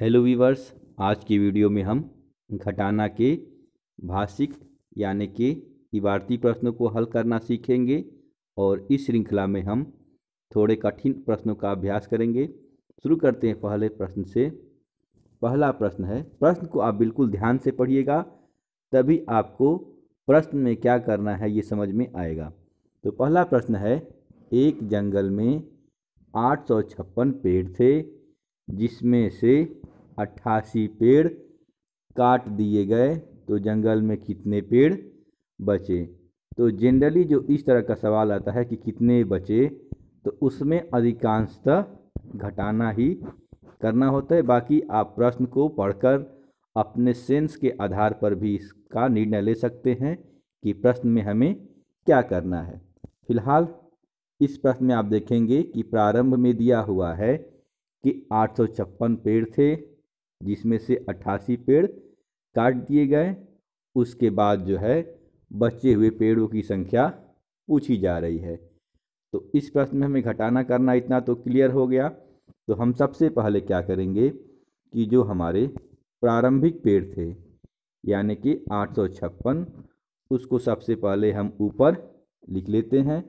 hello viewers आज की video में हम घटाना के भाषिक यानी कि इबारती प्रश्नों को हल करना सीखेंगे और इस श्रृंखला में हम थोड़े कठिन प्रश्नों का अभ्यास करेंगे शुरू करते हैं पहले प्रश्न से पहला प्रश्न है प्रश्न को आप बिल्कुल ध्यान से पढ़िएगा तभी आपको प्रश्न में क्या करना है ये समझ में आएगा तो पहला प्रश्न है एक जंगल में आठ पेड़ थे जिसमें से अट्ठासी पेड़ काट दिए गए तो जंगल में कितने पेड़ बचे तो जनरली जो इस तरह का सवाल आता है कि कितने बचे तो उसमें अधिकांशतः घटाना ही करना होता है बाकी आप प्रश्न को पढ़कर अपने सेंस के आधार पर भी इसका निर्णय ले सकते हैं कि प्रश्न में हमें क्या करना है फिलहाल इस प्रश्न में आप देखेंगे कि प्रारंभ में दिया हुआ है कि आठ पेड़ थे जिसमें से अट्ठासी पेड़ काट दिए गए उसके बाद जो है बचे हुए पेड़ों की संख्या पूछी जा रही है तो इस प्रश्न में हमें घटाना करना इतना तो क्लियर हो गया तो हम सबसे पहले क्या करेंगे कि जो हमारे प्रारंभिक पेड़ थे यानी कि आठ उसको सबसे पहले हम ऊपर लिख लेते हैं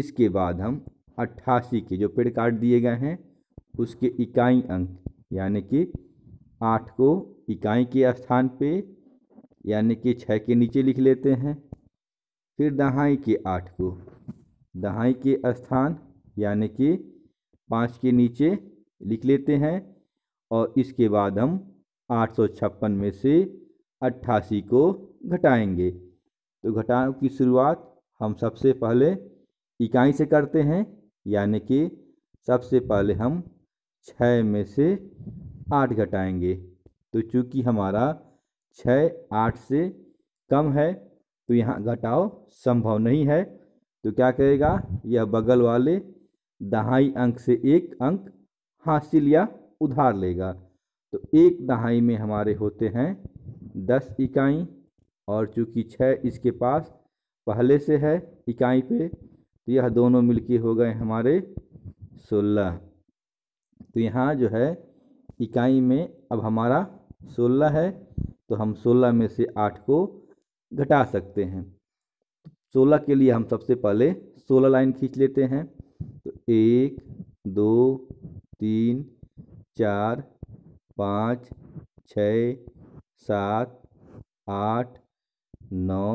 इसके बाद हम अट्ठासी के जो पेड़ काट दिए गए हैं उसके इकाई अंक यानी कि आठ को इकाई के स्थान पे यानी कि छः के नीचे लिख लेते हैं फिर दहाई के आठ को दहाई के स्थान यानी कि पाँच के नीचे लिख लेते हैं और इसके बाद हम आठ सौ छप्पन में से अट्ठासी को घटाएंगे तो घटाने की शुरुआत हम सबसे पहले इकाई से करते हैं यानी कि सबसे पहले हम छः में से आठ घटाएंगे तो चूंकि हमारा छ आठ से कम है तो यहाँ घटाओ संभव नहीं है तो क्या करेगा यह बगल वाले दहाई अंक से एक अंक हासिल या उधार लेगा तो एक दहाई में हमारे होते हैं दस इकाई और चूंकि छः इसके पास पहले से है इकाई पे तो यह दोनों मिलके हो गए हमारे सोलह तो यहाँ जो है इकाई में अब हमारा सोलह है तो हम सोलह में से आठ को घटा सकते हैं सोलह के लिए हम सबसे पहले सोलह लाइन खींच लेते हैं तो एक दो तीन चार पाँच छ सात आठ नौ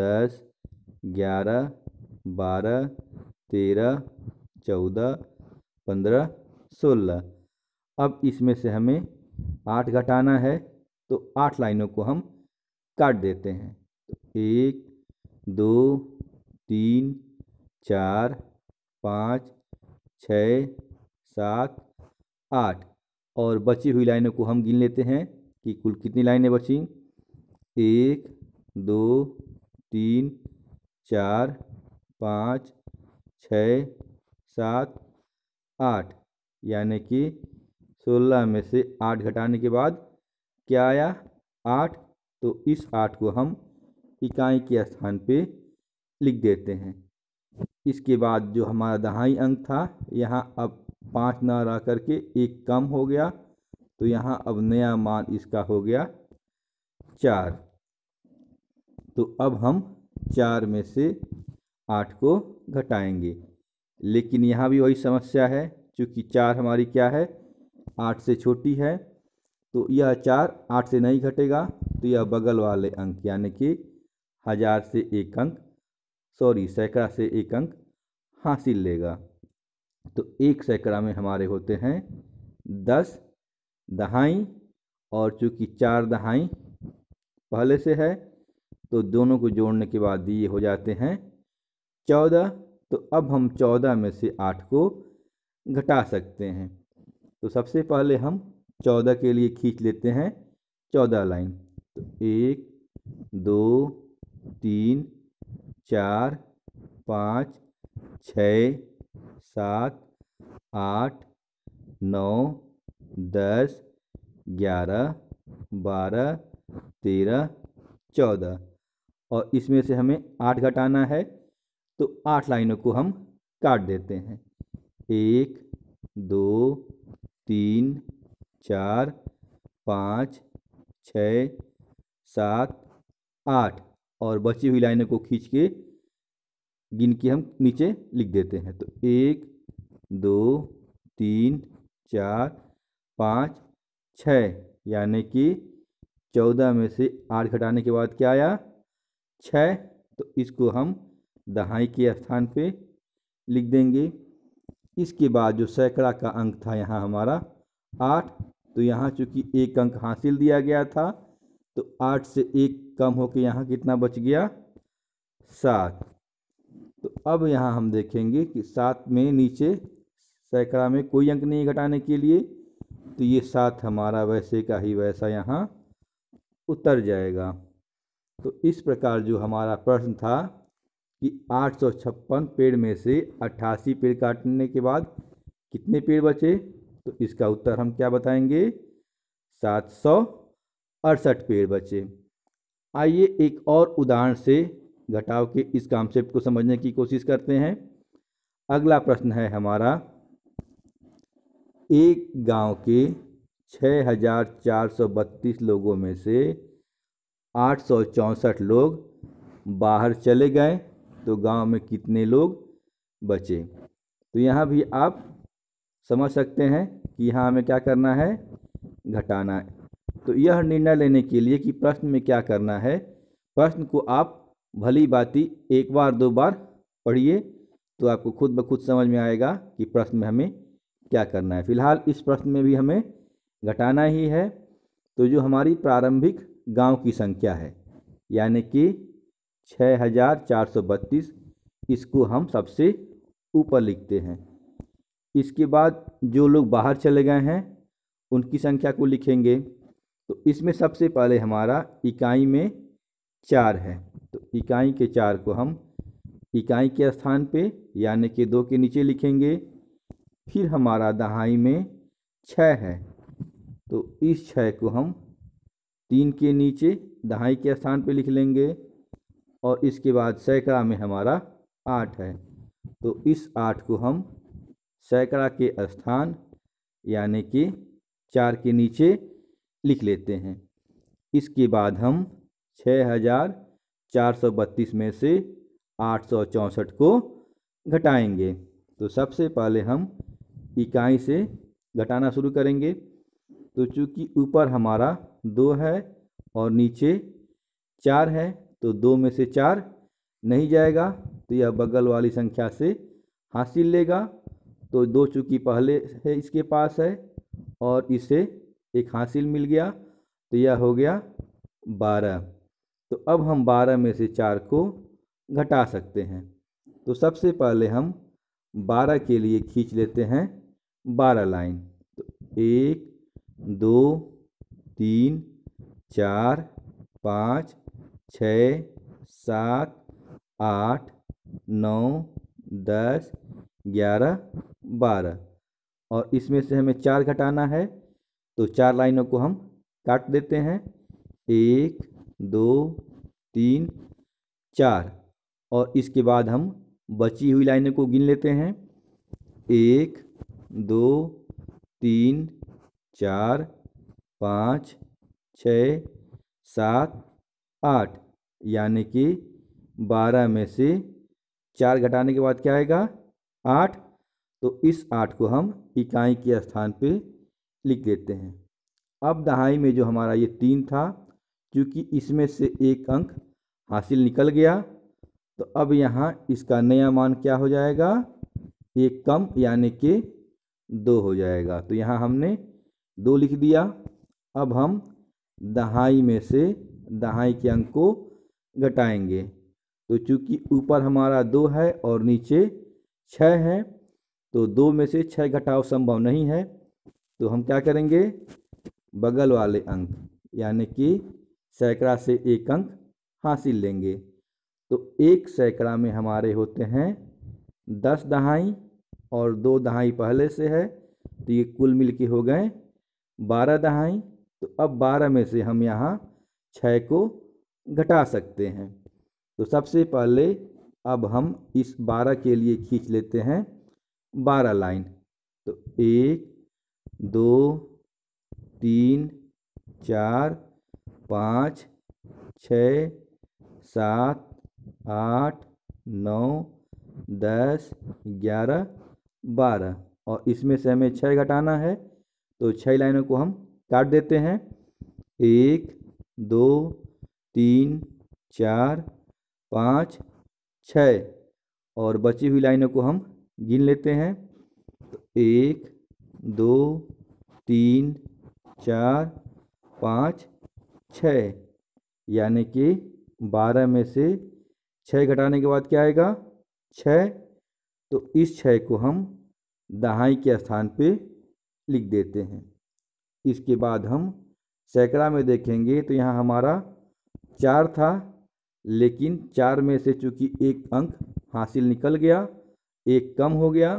दस ग्यारह बारह तेरह चौदह पंद्रह सोलह अब इसमें से हमें आठ घटाना है तो आठ लाइनों को हम काट देते हैं तो एक दो तीन चार पाँच छ सात आठ और बची हुई लाइनों को हम गिन लेते हैं कि कुल कितनी लाइनें बची एक दो तीन चार पाँच छ सात आठ यानी कि सोलह में से आठ घटाने के बाद क्या आया आठ तो इस आठ को हम इकाई के स्थान पे लिख देते हैं इसके बाद जो हमारा दहाई अंक था यहाँ अब पाँच ना रह करके एक कम हो गया तो यहाँ अब नया मान इसका हो गया चार तो अब हम चार में से आठ को घटाएंगे लेकिन यहाँ भी वही समस्या है चूँकि चार हमारी क्या है आठ से छोटी है तो यह चार आठ से नहीं घटेगा तो यह बगल वाले अंक यानी कि हज़ार से एक अंक सॉरी सैकड़ा से एक अंक हासिल लेगा तो एक सैकड़ा में हमारे होते हैं दस दहाई और चूँकि चार दहाई पहले से है तो दोनों को जोड़ने के बाद ये हो जाते हैं चौदह तो अब हम चौदह में से आठ को घटा सकते हैं तो सबसे पहले हम चौदह के लिए खींच लेते हैं चौदह लाइन तो एक दो तीन चार पाँच छ सात आठ नौ दस ग्यारह बारह तेरह चौदह और इसमें से हमें आठ घटाना है तो आठ लाइनों को हम काट देते हैं एक दो तीन चार पाँच छ सात आठ और बची हुई लाइनों को खींच के गिन के हम नीचे लिख देते हैं तो एक दो तीन चार पाँच छ यानी कि चौदह में से आठ घटाने के बाद क्या आया छ तो इसको हम दहाई के स्थान पे लिख देंगे इसके बाद जो सैकड़ा का अंक था यहाँ हमारा आठ तो यहाँ चूँकि एक अंक हासिल दिया गया था तो आठ से एक कम होकर यहाँ कितना बच गया सात तो अब यहाँ हम देखेंगे कि सात में नीचे सैकड़ा में कोई अंक नहीं घटाने के लिए तो ये सात हमारा वैसे का ही वैसा यहाँ उतर जाएगा तो इस प्रकार जो हमारा प्रश्न था कि आठ सौ छप्पन पेड़ में से अट्ठासी पेड़ काटने के बाद कितने पेड़ बचे तो इसका उत्तर हम क्या बताएंगे सात सौ अड़सठ पेड़ बचे आइए एक और उदाहरण से घटाव के इस कॉन्सेप्ट को समझने की कोशिश करते हैं अगला प्रश्न है हमारा एक गांव के 6,432 लोगों में से आठ लोग बाहर चले गए तो गांव में कितने लोग बचे तो यहाँ भी आप समझ सकते हैं कि यहाँ हमें क्या करना है घटाना है तो यह निर्णय लेने के लिए कि प्रश्न में क्या करना है प्रश्न को आप भली बाती एक बार दो बार पढ़िए तो आपको खुद ब खुद समझ में आएगा कि प्रश्न में हमें क्या करना है फिलहाल इस प्रश्न में भी हमें घटाना ही है तो जो हमारी प्रारंभिक गांव की संख्या है यानी कि छः हज़ार चार सौ बत्तीस इसको हम सबसे ऊपर लिखते हैं इसके बाद जो लोग बाहर चले गए हैं उनकी संख्या को लिखेंगे तो इसमें सबसे पहले हमारा इकाई में चार है तो इकाई के चार को हम इकाई के स्थान पे यानी कि दो के नीचे लिखेंगे फिर हमारा दहाई में छः है तो इस छः को हम तीन के नीचे दहाई के स्थान पे लिख लेंगे और इसके बाद सैकड़ा में हमारा आठ है तो इस आठ को हम सैकड़ा के स्थान यानी कि चार के नीचे लिख लेते हैं इसके बाद हम छः हजार चार सौ बत्तीस में से आठ सौ चौंसठ को घटाएंगे तो सबसे पहले हम इकाई से घटाना शुरू करेंगे तो चूंकि ऊपर हमारा दो है और नीचे चार है तो दो में से चार नहीं जाएगा तो यह बगल वाली संख्या से हासिल लेगा तो दो चूँकि पहले है इसके पास है और इसे एक हासिल मिल गया तो यह हो गया बारह तो अब हम बारह में से चार को घटा सकते हैं तो सबसे पहले हम बारह के लिए खींच लेते हैं बारह लाइन तो एक दो तीन चार पाँच छ सात आठ नौ दस ग्यारह बारह और इसमें से हमें चार घटाना है तो चार लाइनों को हम काट देते हैं एक दो तीन चार और इसके बाद हम बची हुई लाइनों को गिन लेते हैं एक दो तीन चार पाँच छ सात आठ यानी कि बारह में से चार घटाने के बाद क्या आएगा आठ तो इस आठ को हम इकाई के स्थान पे लिख देते हैं अब दहाई में जो हमारा ये तीन था क्योंकि इसमें से एक अंक हासिल निकल गया तो अब यहाँ इसका नया मान क्या हो जाएगा एक कम यानी कि दो हो जाएगा तो यहाँ हमने दो लिख दिया अब हम दहाई में से दहाई के अंक को घटाएंगे तो चूंकि ऊपर हमारा दो है और नीचे छः है तो दो में से छः घटाव संभव नहीं है तो हम क्या करेंगे बगल वाले अंक यानी कि सैकड़ा से एक अंक हासिल लेंगे तो एक सैकड़ा में हमारे होते हैं दस दहाई और दो दहाई पहले से है तो ये कुल मिल के हो गए बारह दहाई तो अब बारह में से हम यहाँ छः को घटा सकते हैं तो सबसे पहले अब हम इस बारह के लिए खींच लेते हैं बारह लाइन तो एक दो तीन चार पाँच छ सात आठ नौ दस ग्यारह बारह और इसमें से हमें छः घटाना है तो छः लाइनों को हम काट देते हैं एक दो तीन चार पाँच छः और बची हुई लाइनों को हम गिन लेते हैं तो एक दो तीन चार पाँच छः यानी कि बारह में से छः घटाने के बाद क्या आएगा छः तो इस छः को हम दहाई के स्थान पे लिख देते हैं इसके बाद हम सैकड़ा में देखेंगे तो यहाँ हमारा चार था लेकिन चार में से चूंकि एक अंक हासिल निकल गया एक कम हो गया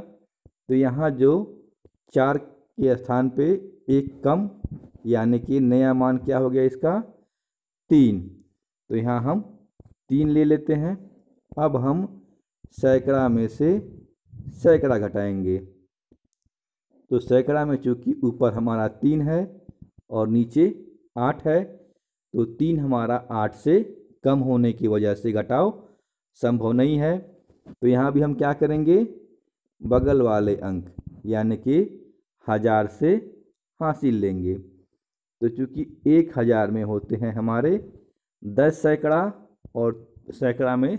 तो यहाँ जो चार के स्थान पे एक कम यानी कि नया मान क्या हो गया इसका तीन तो यहाँ हम तीन ले लेते हैं अब हम सैकड़ा में से सैकड़ा घटाएंगे तो सैकड़ा में चूंकि ऊपर हमारा तीन है और नीचे आठ है तो तीन हमारा आठ से कम होने की वजह से घटाव संभव नहीं है तो यहाँ भी हम क्या करेंगे बगल वाले अंक यानी कि हज़ार से हासिल लेंगे तो चूंकि एक हज़ार में होते हैं हमारे दस सैकड़ा और सैकड़ा में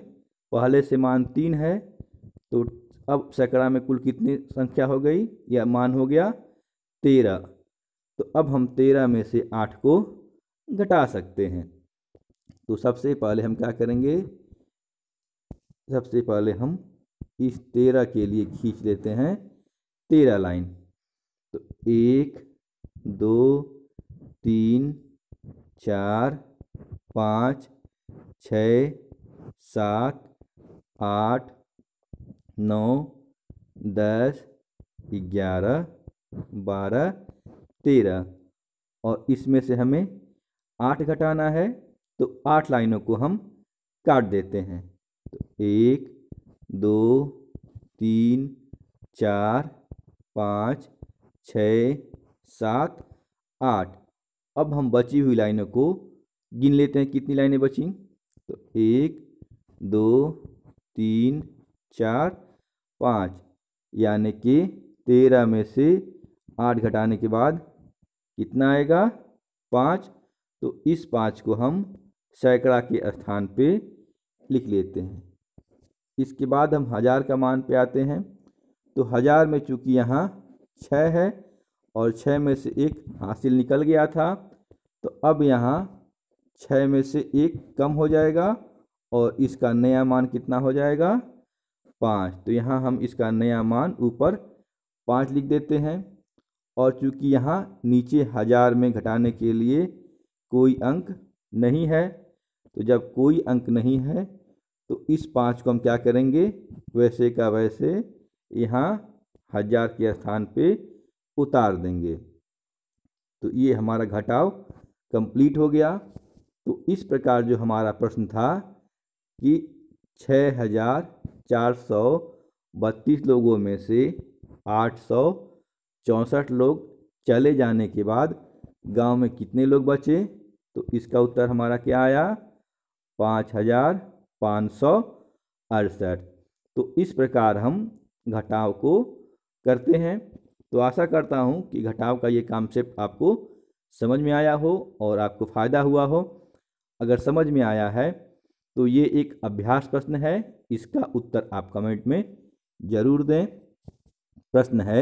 पहले से मान तीन है तो अब सैकड़ा में कुल कितनी संख्या हो गई या मान हो गया तेरह तो अब हम तेरह में से आठ को घटा सकते हैं तो सबसे पहले हम क्या करेंगे सबसे पहले हम इस तेरह के लिए खींच लेते हैं तेरह लाइन तो एक दो तीन चार पाँच छ सात आठ नौ दस ग्यारह बारह तेरह और इसमें से हमें आठ घटाना है तो आठ लाइनों को हम काट देते हैं तो एक दो तीन चार पाँच छ सात आठ अब हम बची हुई लाइनों को गिन लेते हैं कितनी लाइनें बची तो एक दो तीन चार पाँच यानी कि तेरह में से आठ घटाने के बाद कितना आएगा पाँच तो इस पाँच को हम सैकड़ा के स्थान पे लिख लेते हैं इसके बाद हम हज़ार का मान पे आते हैं तो हज़ार में चूँकि यहाँ छः है और छः में से एक हासिल निकल गया था तो अब यहाँ छः में से एक कम हो जाएगा और इसका नया मान कितना हो जाएगा पाँच तो यहाँ हम इसका नया मान ऊपर पाँच लिख देते हैं और चूंकि यहाँ नीचे हज़ार में घटाने के लिए कोई अंक नहीं है तो जब कोई अंक नहीं है तो इस पाँच को हम क्या करेंगे वैसे का वैसे यहाँ हज़ार के स्थान पे उतार देंगे तो ये हमारा घटाव कंप्लीट हो गया तो इस प्रकार जो हमारा प्रश्न था कि छः हज़ार चार सौ बत्तीस लोगों में से आठ सौ चौंसठ लोग चले जाने के बाद गांव में कितने लोग बचे तो इसका उत्तर हमारा क्या आया पाँच हजार पाँच सौ अड़सठ तो इस प्रकार हम घटाव को करते हैं तो आशा करता हूँ कि घटाव का ये कॉन्सेप्ट आपको समझ में आया हो और आपको फ़ायदा हुआ हो अगर समझ में आया है तो ये एक अभ्यास प्रश्न है इसका उत्तर आप कमेंट में ज़रूर दें प्रश्न है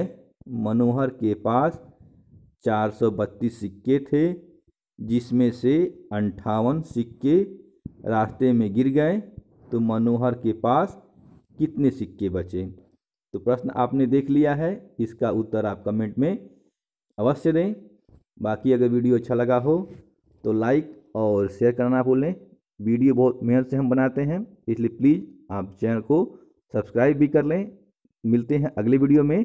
मनोहर के पास चार सौ बत्तीस सिक्के थे जिसमें से अंठावन सिक्के रास्ते में गिर गए तो मनोहर के पास कितने सिक्के बचे तो प्रश्न आपने देख लिया है इसका उत्तर आप कमेंट में अवश्य दें बाकी अगर वीडियो अच्छा लगा हो तो लाइक और शेयर करना भूलें वीडियो बहुत मेहनत से हम बनाते हैं इसलिए प्लीज़ आप चैनल को सब्सक्राइब भी कर लें मिलते हैं अगले वीडियो में